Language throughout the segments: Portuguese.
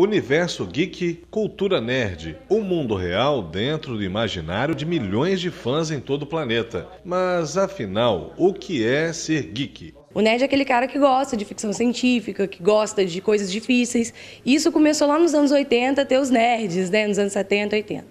Universo Geek Cultura Nerd, o um mundo real dentro do imaginário de milhões de fãs em todo o planeta. Mas afinal, o que é ser geek? O nerd é aquele cara que gosta de ficção científica, que gosta de coisas difíceis. Isso começou lá nos anos 80, ter os nerds, né? Nos anos 70, 80.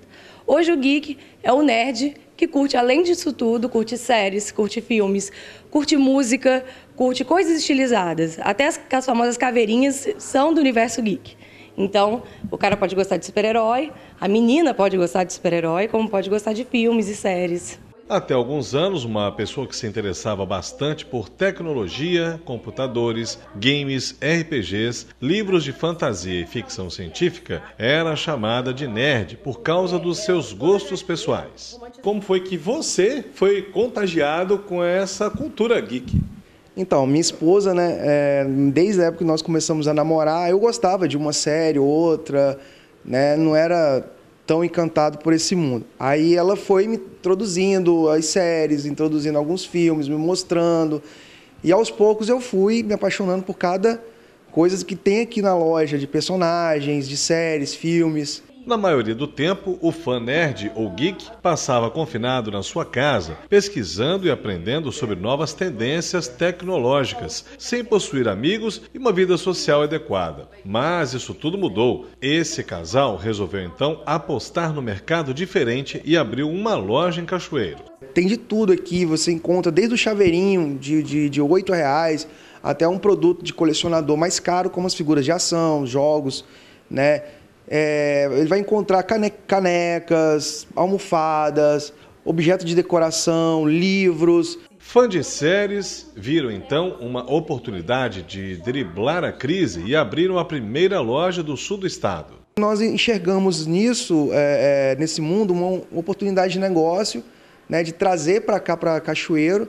Hoje o geek é o nerd que curte, além disso tudo, curte séries, curte filmes, curte música, curte coisas estilizadas. Até as, as famosas caveirinhas são do universo geek. Então, o cara pode gostar de super-herói, a menina pode gostar de super-herói, como pode gostar de filmes e séries. Até alguns anos, uma pessoa que se interessava bastante por tecnologia, computadores, games, RPGs, livros de fantasia e ficção científica era chamada de nerd por causa dos seus gostos pessoais. Como foi que você foi contagiado com essa cultura geek? Então, minha esposa, né, é, desde a época que nós começamos a namorar, eu gostava de uma série, outra, né, não era tão encantado por esse mundo. Aí ela foi me introduzindo as séries, introduzindo alguns filmes, me mostrando. E aos poucos eu fui me apaixonando por cada coisa que tem aqui na loja, de personagens, de séries, filmes. Na maioria do tempo, o fã nerd ou geek passava confinado na sua casa, pesquisando e aprendendo sobre novas tendências tecnológicas, sem possuir amigos e uma vida social adequada. Mas isso tudo mudou. Esse casal resolveu então apostar no mercado diferente e abriu uma loja em Cachoeiro. Tem de tudo aqui, você encontra desde o chaveirinho de, de, de 8 reais até um produto de colecionador mais caro, como as figuras de ação, jogos, né? É, ele vai encontrar cane canecas, almofadas, objetos de decoração, livros. Fã de séries viram então uma oportunidade de driblar a crise e abriram a primeira loja do sul do estado. Nós enxergamos nisso, é, é, nesse mundo, uma oportunidade de negócio, né, de trazer para cá, para Cachoeiro,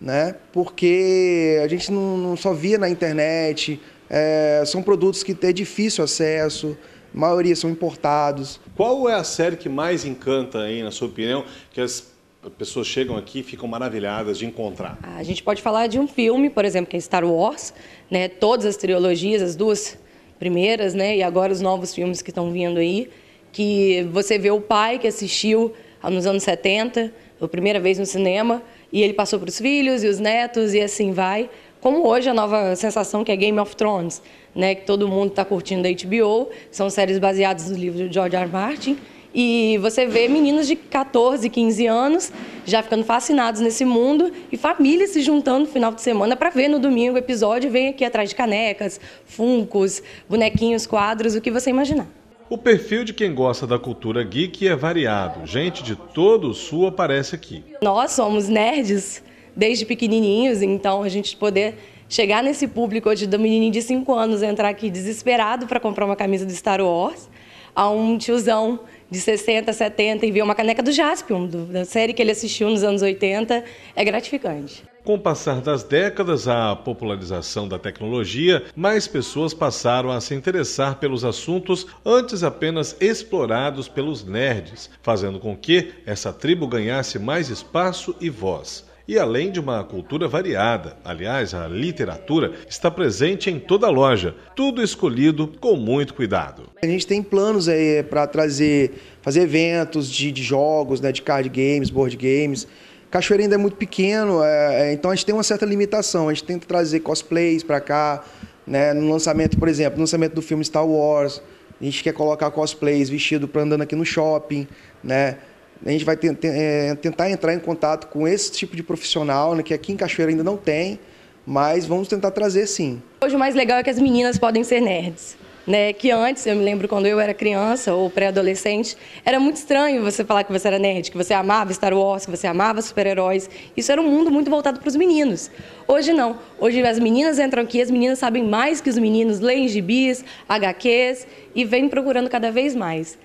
né, porque a gente não, não só via na internet, é, são produtos que têm difícil acesso, a maioria são importados. Qual é a série que mais encanta aí, na sua opinião, que as pessoas chegam aqui e ficam maravilhadas de encontrar? A gente pode falar de um filme, por exemplo, que é Star Wars, né? Todas as trilogias, as duas primeiras, né? E agora os novos filmes que estão vindo aí, que você vê o pai que assistiu nos anos 70, a primeira vez no cinema, e ele passou para os filhos e os netos e assim vai como hoje a nova sensação que é Game of Thrones, né, que todo mundo está curtindo da HBO, são séries baseadas nos livros de George R. R. Martin, e você vê meninos de 14, 15 anos já ficando fascinados nesse mundo e famílias se juntando no final de semana para ver no domingo o episódio e vem aqui atrás de canecas, funcos, bonequinhos, quadros, o que você imaginar. O perfil de quem gosta da cultura geek é variado. Gente de todo o sul aparece aqui. Nós somos nerds desde pequenininhos, então a gente poder chegar nesse público hoje do menininho de 5 anos entrar aqui desesperado para comprar uma camisa do Star Wars, a um tiozão de 60, 70 e ver uma caneca do Jaspion, da série que ele assistiu nos anos 80, é gratificante. Com o passar das décadas, a popularização da tecnologia, mais pessoas passaram a se interessar pelos assuntos antes apenas explorados pelos nerds, fazendo com que essa tribo ganhasse mais espaço e voz e além de uma cultura variada. Aliás, a literatura está presente em toda a loja, tudo escolhido com muito cuidado. A gente tem planos aí é, para trazer, fazer eventos de, de jogos, né, de card games, board games. Cachoeira ainda é muito pequeno, é, é, então a gente tem uma certa limitação. A gente tenta trazer cosplays para cá, né, no lançamento, por exemplo, no lançamento do filme Star Wars, a gente quer colocar cosplays vestido para andando aqui no shopping, né? A gente vai eh, tentar entrar em contato com esse tipo de profissional, né, que aqui em Cachoeira ainda não tem, mas vamos tentar trazer sim. Hoje o mais legal é que as meninas podem ser nerds. Né, que antes, eu me lembro quando eu era criança ou pré-adolescente, era muito estranho você falar que você era nerd, que você amava Star Wars, que você amava super-heróis. Isso era um mundo muito voltado para os meninos. Hoje não. Hoje as meninas entram aqui, as meninas sabem mais que os meninos, leem gibis, HQs e vêm procurando cada vez mais.